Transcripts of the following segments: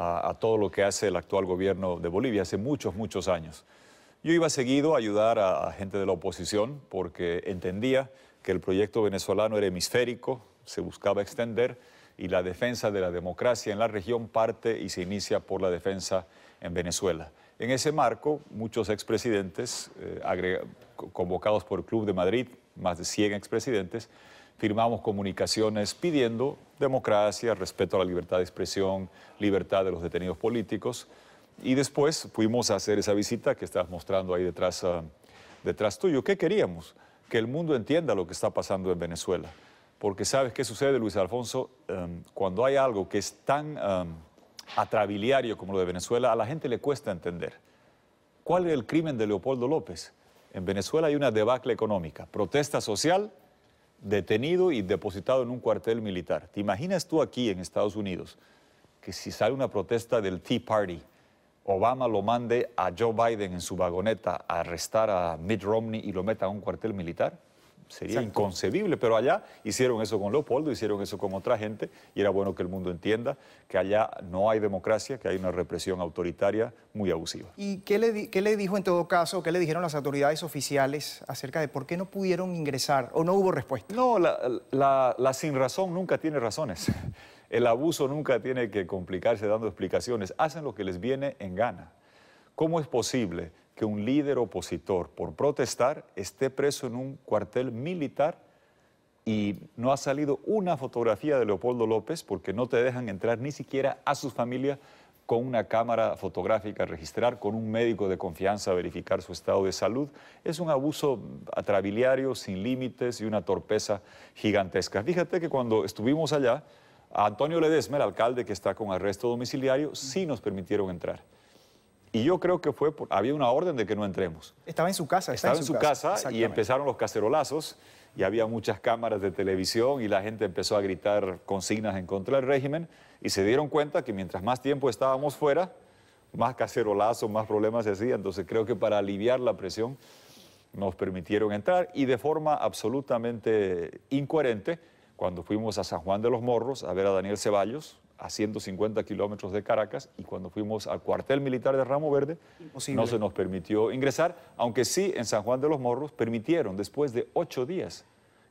a, todo lo que hace el actual gobierno de Bolivia hace muchos, muchos años. Yo iba seguido a ayudar a, gente de la oposición porque entendía que el proyecto venezolano era hemisférico, se buscaba extender y la defensa de la democracia en la región parte y se inicia por la defensa en Venezuela. En ese marco, muchos expresidentes, eh, convocados por el Club de Madrid, más de 100 expresidentes, firmamos comunicaciones pidiendo democracia, respeto a la libertad de expresión, libertad de los detenidos políticos. Y después fuimos a hacer esa visita que estás mostrando ahí detrás, ah, detrás tuyo. ¿Qué queríamos? Que el mundo entienda lo que está pasando en Venezuela. Porque sabes qué sucede, Luis Alfonso, em, cuando hay algo que es tan em, atrabiliario como lo de Venezuela, a la gente le cuesta entender. ¿Cuál es el crimen de Leopoldo López? En Venezuela hay una debacle económica, protesta social detenido y depositado en un cuartel militar. ¿Te imaginas tú aquí en Estados Unidos que si sale una protesta del Tea Party, Obama lo mande a Joe Biden en su vagoneta a arrestar a Mitt Romney y lo meta a un cuartel militar? sería inconcebible, pero allá hicieron eso con Leopoldo, hicieron eso con otra gente y era bueno que el mundo entienda que allá no hay democracia, que hay una represión autoritaria muy abusiva. ¿Y qué le, le dijo en todo caso, qué le dijeron las autoridades oficiales acerca de por qué no pudieron ingresar o no hubo respuesta? No, la, la sin razón nunca tiene razones. El abuso nunca tiene que complicarse dando explicaciones. Hacen lo que les viene en gana. ¿Cómo es posible que un líder opositor por protestar esté preso en un cuartel militar y no ha salido una fotografía de Leopoldo López porque no te dejan entrar ni siquiera a su familia con una cámara fotográfica, registrar con un médico de confianza, verificar su estado de salud. Es un abuso atrabiliario, sin límites y una torpeza gigantesca. Fíjate que cuando estuvimos allá, a Antonio Ledesma, el alcalde que está con arresto domiciliario, sí nos permitieron entrar. Y yo creo que fue, por, había una orden de que no entremos. Estaba en su casa. Estaba en su, casa, y empezaron los cacerolazos y había muchas cámaras de televisión y la gente empezó a gritar consignas en contra del régimen y se dieron cuenta que mientras más tiempo estábamos fuera, más cacerolazos, más problemas se hacían. Entonces creo que para aliviar la presión nos permitieron entrar y de forma absolutamente incoherente, cuando fuimos a San Juan de los Morros a ver a Daniel Ceballos, a 150 kilómetros de Caracas y cuando fuimos al cuartel militar de Ramo Verde no se nos permitió ingresar, aunque sí en San Juan de los Morros permitieron después de ocho días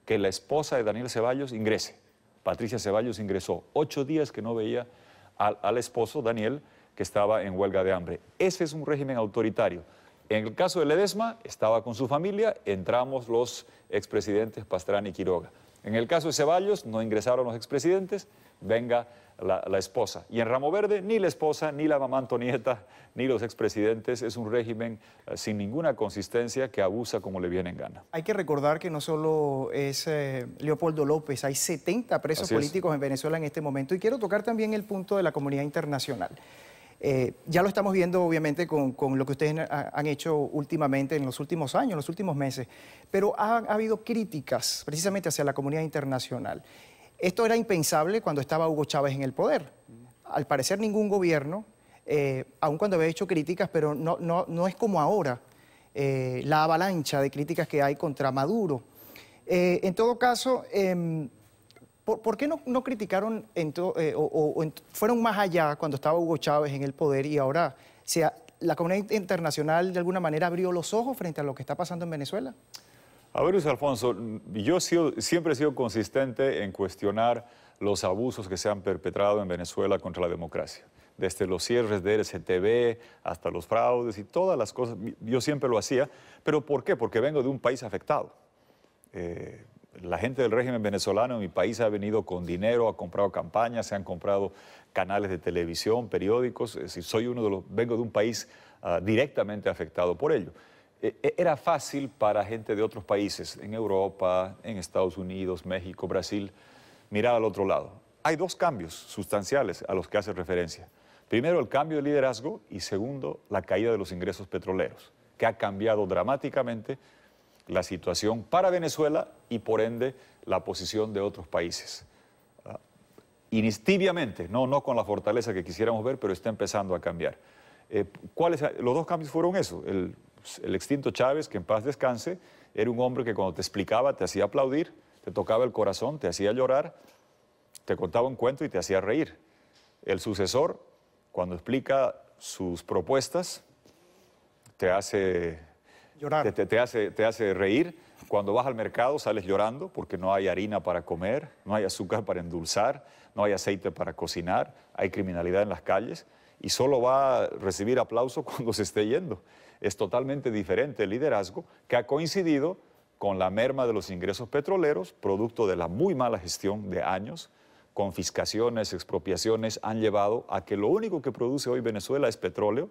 que la esposa de Daniel Ceballos ingrese. Patricia Ceballos ingresó ocho días que no veía al, esposo Daniel que estaba en huelga de hambre. Ese es un régimen autoritario. En el caso de Ledesma, estaba con su familia, entramos los expresidentes Pastrana y Quiroga. En el caso de Ceballos, no ingresaron los expresidentes, venga la, esposa. Y en Ramo Verde, ni la esposa, ni la mamá Antonieta, ni los expresidentes. Es un régimen eh, sin ninguna consistencia que abusa como le viene en gana. Hay que recordar que no solo es eh, Leopoldo López, hay 70 presos políticos en Venezuela en este momento. Y quiero tocar también el punto de la comunidad internacional. Eh, ya lo estamos viendo, obviamente, con, lo que ustedes han hecho últimamente, en los últimos años, los últimos meses, pero ha habido críticas precisamente hacia la comunidad internacional. Esto era impensable cuando estaba Hugo Chávez en el poder. Al parecer ningún gobierno, eh, aun cuando había hecho críticas, pero no, no, no es como ahora eh, la avalancha de críticas que hay contra Maduro. Eh, en todo caso, em, ¿por, qué no, criticaron o, fueron más allá cuando estaba Hugo Chávez en el poder y ahora la comunidad internacional de alguna manera abrió los ojos frente a lo que está pasando en Venezuela? A ver, Luis Alfonso, yo siempre he sido consistente en cuestionar los abusos que se han perpetrado en Venezuela contra la democracia. Desde los cierres de RCTV hasta los fraudes y todas las cosas, yo siempre lo hacía. ¿Pero por qué? Porque vengo de un país afectado. Eh, la gente del régimen venezolano en mi país ha venido con dinero, ha comprado campañas, se han comprado canales de televisión, periódicos. soy uno de los, vengo de un país ah, directamente afectado por ello. Eh, eh, era fácil para gente de otros países, en Europa, en Estados Unidos, México, Brasil, mirar al otro lado. Hay dos cambios sustanciales a los que hace referencia. Primero, el cambio de liderazgo y segundo, la caída de los ingresos petroleros, que ha cambiado dramáticamente la situación para Venezuela y por ende la posición de otros países. Ah, no con la fortaleza que quisiéramos ver, pero está empezando a cambiar. Eh, ¿cuáles, los dos cambios fueron eso. El, extinto Chávez, que en paz descanse, era un hombre que cuando te explicaba te hacía aplaudir, te tocaba el corazón, te hacía llorar, te contaba un cuento y te hacía reír. El sucesor, cuando explica sus propuestas, te hace llorar. te, hace, te hace reír. Cuando vas al mercado sales llorando porque no hay harina para comer, no hay azúcar para endulzar, no hay aceite para cocinar, hay criminalidad en las calles y solo va a recibir aplauso cuando se esté yendo. Es totalmente diferente el liderazgo que ha coincidido con la merma de los ingresos petroleros, producto de la muy mala gestión de años. Confiscaciones, expropiaciones han llevado a que lo único que produce hoy Venezuela es petróleo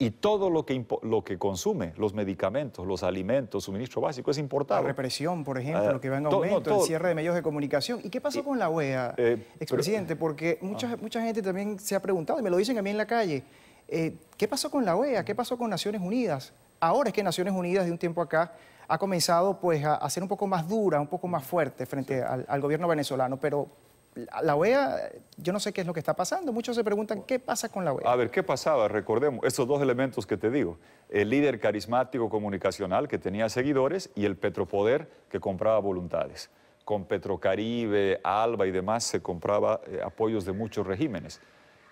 y todo lo que, lo que consume, los medicamentos, los alimentos, suministro básico, es importado. La represión, por ejemplo, ah, lo que va en aumento, el cierre de medios de comunicación. ¿Y qué pasó con la OEA, eh, expresidente? Porque ah. mucha, mucha gente también se ha preguntado, y me lo dicen a mí en la calle, eh, ¿qué pasó con la OEA? ¿Qué pasó con Naciones Unidas? Ahora es que Naciones Unidas, de un tiempo acá, ha comenzado pues, a, ser un poco más dura, un poco más fuerte frente al, al gobierno venezolano, pero la OEA, e yo no sé qué es lo que está pasando. Muchos se preguntan qué pasa con la OEA. A ver, ¿qué pasaba? Recordemos, estos dos elementos que te digo. El líder carismático comunicacional que tenía seguidores y el petropoder que compraba voluntades. Con Petrocaribe, Alba y demás se compraba eh, apoyos de muchos regímenes.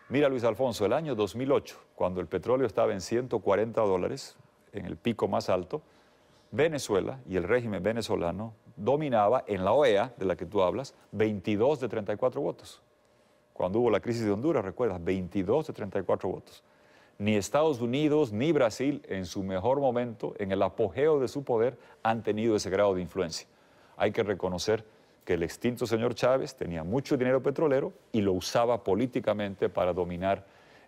Mira, Luis Alfonso, el año 2008, cuando el petróleo estaba en 140 dólares, en el pico más alto, Venezuela y el régimen venezolano dominaba en la OEA, de la que tú hablas, 22 de 34 votos. Cuando hubo la crisis de Honduras, recuerdas, 22 de 34 votos. Ni Estados Unidos ni Brasil, en su mejor momento, en el apogeo de su poder, han tenido ese grado de influencia. Hay que reconocer que el extinto señor Chávez tenía mucho dinero petrolero y lo usaba políticamente para dominar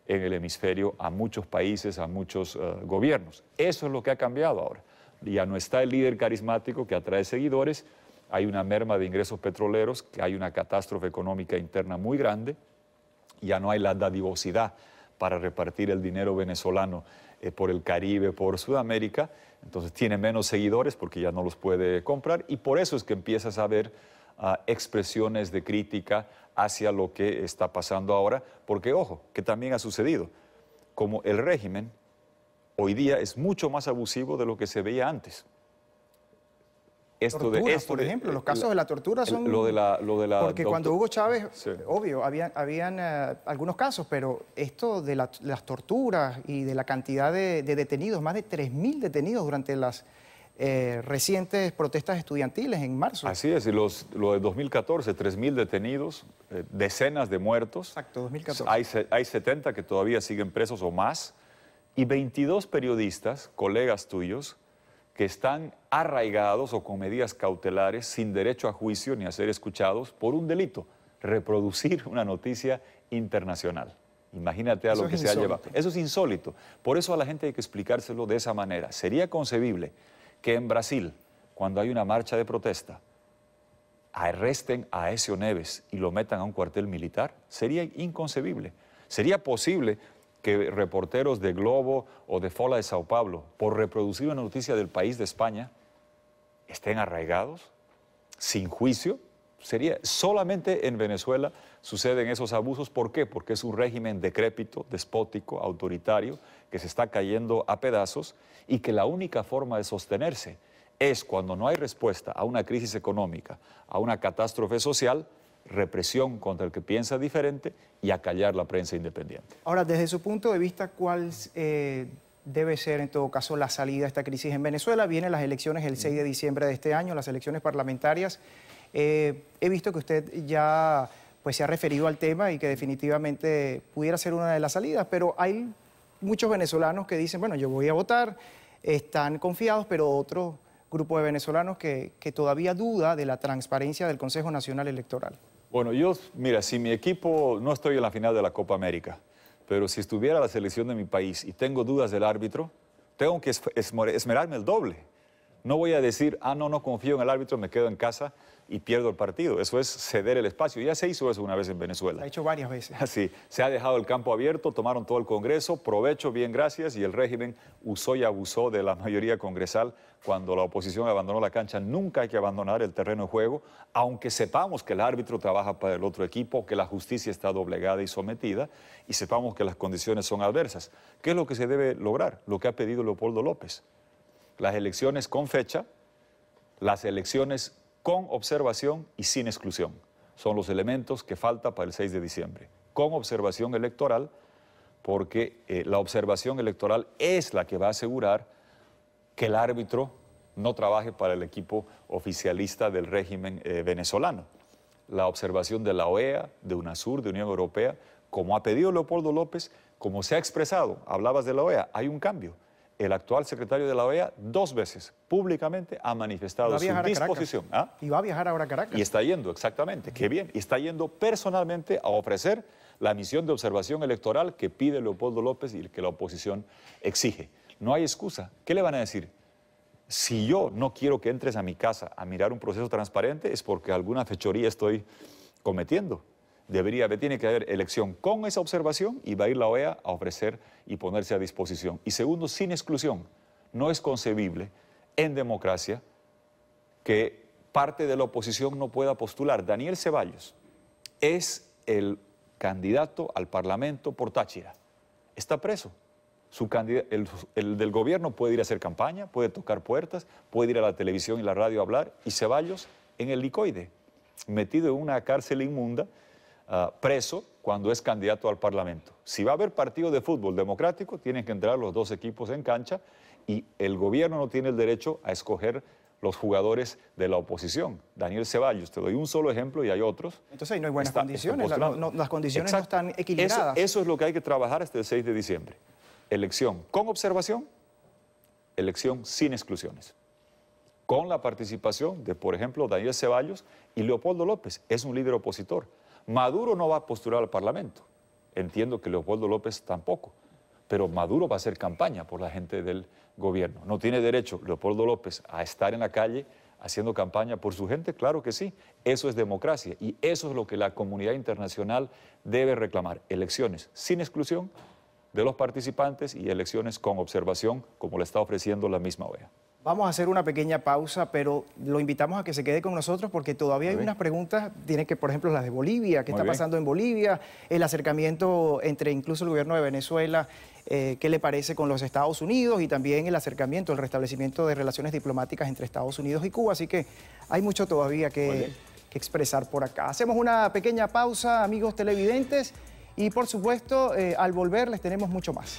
en el hemisferio a muchos países, a muchos eh, gobiernos. Eso es lo que ha cambiado ahora ya no está el líder carismático que atrae seguidores, hay una merma de ingresos petroleros, hay una catástrofe económica interna muy grande, ya no hay la dadivosidad para repartir el dinero venezolano eh, por el Caribe, por Sudamérica, entonces tiene menos seguidores porque ya no los puede comprar y por eso es que empiezas a ver ah, expresiones de crítica hacia lo que está pasando ahora, porque ojo, que también ha sucedido, como el régimen hoy día es mucho más abusivo de lo que se veía antes. Esto de por ejemplo, los casos de la tortura son lo de la, de la porque cuando Hugo Chávez, obvio, había, habían eh, algunos casos, pero esto de las torturas y de la cantidad de, detenidos, más de 3.000 detenidos durante las eh, recientes protestas estudiantiles en marzo. Así es, y los, lo de 2014, 3.000 detenidos, eh, decenas de muertos. Exacto, 2014. Hay, hay 70 que todavía siguen presos o más y 22 periodistas, colegas tuyos, que están arraigados o con medidas cautelares sin derecho a juicio ni a ser escuchados por un delito, reproducir una noticia internacional. Imagínate a lo que se ha llevado. Eso es insólito. Por eso a la gente hay que explicárselo de esa manera. Sería concebible que en Brasil, cuando hay una marcha de protesta, arresten a Ezio Neves y lo metan a un cuartel militar. Sería inconcebible. Sería posible que reporteros de Globo o de Fola de Sao Paulo, por reproducir una noticia del país de España, estén arraigados, sin juicio. Sería solamente en Venezuela suceden esos abusos. ¿Por qué? Porque es un régimen decrépito, despótico, autoritario, que se está cayendo a pedazos y que la única forma de sostenerse es cuando no hay respuesta a una crisis económica, a una catástrofe social, represión contra el que piensa diferente y acallar la prensa independiente. Ahora, desde su punto de vista, ¿cuál eh, debe ser en todo caso la salida a esta crisis en Venezuela? Vienen las elecciones el 6 de diciembre de este año, las elecciones parlamentarias. Eh, he visto que usted ya pues, se ha referido al tema y que definitivamente pudiera ser una de las salidas, pero hay muchos venezolanos que dicen, bueno, yo voy a votar, están confiados, pero otro grupo de venezolanos que, que todavía duda de la transparencia del Consejo Nacional Electoral. Bueno, yo, mira, si mi equipo no estoy en la final de la Copa América, pero si estuviera la selección de mi país y tengo dudas del árbitro, tengo que esmerarme el doble no voy a decir, ah, no, no confío en el árbitro, me quedo en casa y pierdo el partido. Eso es ceder el espacio. Ya se hizo eso una vez en Venezuela. ha hecho varias veces. Así, se ha dejado el campo abierto, tomaron todo el Congreso, provecho, bien, gracias, y el régimen usó y abusó de la mayoría congresal cuando la oposición abandonó la cancha. Nunca hay que abandonar el terreno de juego, aunque sepamos que el árbitro trabaja para el otro equipo, que la justicia está doblegada y sometida, y sepamos que las condiciones son adversas. ¿Qué es lo que se debe lograr? Lo que ha pedido Leopoldo López las elecciones con fecha, las elecciones con observación y sin exclusión. Son los elementos que falta para el 6 de diciembre. Con observación electoral, porque eh, la observación electoral es la que va a asegurar que el árbitro no trabaje para el equipo oficialista del régimen eh, venezolano. La observación de la OEA, de UNASUR, de Unión Europea, como ha pedido Leopoldo López, como se ha expresado, hablabas de la OEA, hay un cambio el actual secretario de la OEA dos veces públicamente ha manifestado su disposición. ¿ah? Y va a viajar ahora a Caracas. Y está yendo, exactamente. Qué bien. Y está yendo personalmente a ofrecer la misión de observación electoral que pide Leopoldo López y que la oposición exige. No hay excusa. ¿Qué le van a decir? Si yo no quiero que entres a mi casa a mirar un proceso transparente es porque alguna fechoría estoy cometiendo debería, tiene que haber elección con esa observación y va a ir la OEA a ofrecer y ponerse a disposición. Y segundo, sin exclusión. No es concebible en democracia que parte de la oposición no pueda postular. Daniel Ceballos es el candidato al Parlamento por Táchira. Está preso. Su el, el, del gobierno puede ir a hacer campaña, puede tocar puertas, puede ir a la televisión y la radio a hablar. Y Ceballos en el licoide, metido en una cárcel inmunda Ah, preso cuando es candidato al Parlamento. Si va a haber partido de fútbol democrático, tienen que entrar los dos equipos en cancha y el gobierno no tiene el derecho a escoger los jugadores de la oposición. Daniel Ceballos, te doy un solo ejemplo y hay otros. Entonces no hay buenas condiciones, las condiciones no están equilibradas. Eso, es lo que hay que trabajar hasta el 6 de diciembre. Elección con observación, elección sin exclusiones. Con la participación de, por ejemplo, Daniel Ceballos y Leopoldo López, es un líder opositor. Maduro no va a postular al Parlamento. Entiendo que Leopoldo López tampoco. Pero Maduro va a hacer campaña por la gente del gobierno. ¿No tiene derecho Leopoldo López a estar en la calle haciendo campaña por su gente? Claro que sí. Eso es democracia y eso es lo que la comunidad internacional debe reclamar. Elecciones sin exclusión de los participantes y elecciones con observación, como le está ofreciendo la misma OEA. Vamos a hacer una pequeña pausa, pero lo invitamos a que se quede con nosotros porque todavía hay unas preguntas, tiene que, por ejemplo, las de Bolivia, qué está pasando en Bolivia, el acercamiento entre incluso el gobierno de Venezuela, eh, qué le parece con los Estados Unidos y también el acercamiento, el restablecimiento de relaciones diplomáticas entre Estados Unidos y Cuba. Así que hay mucho todavía que, expresar por acá. Hacemos una pequeña pausa, amigos televidentes, y por supuesto, eh, al volver les tenemos mucho más.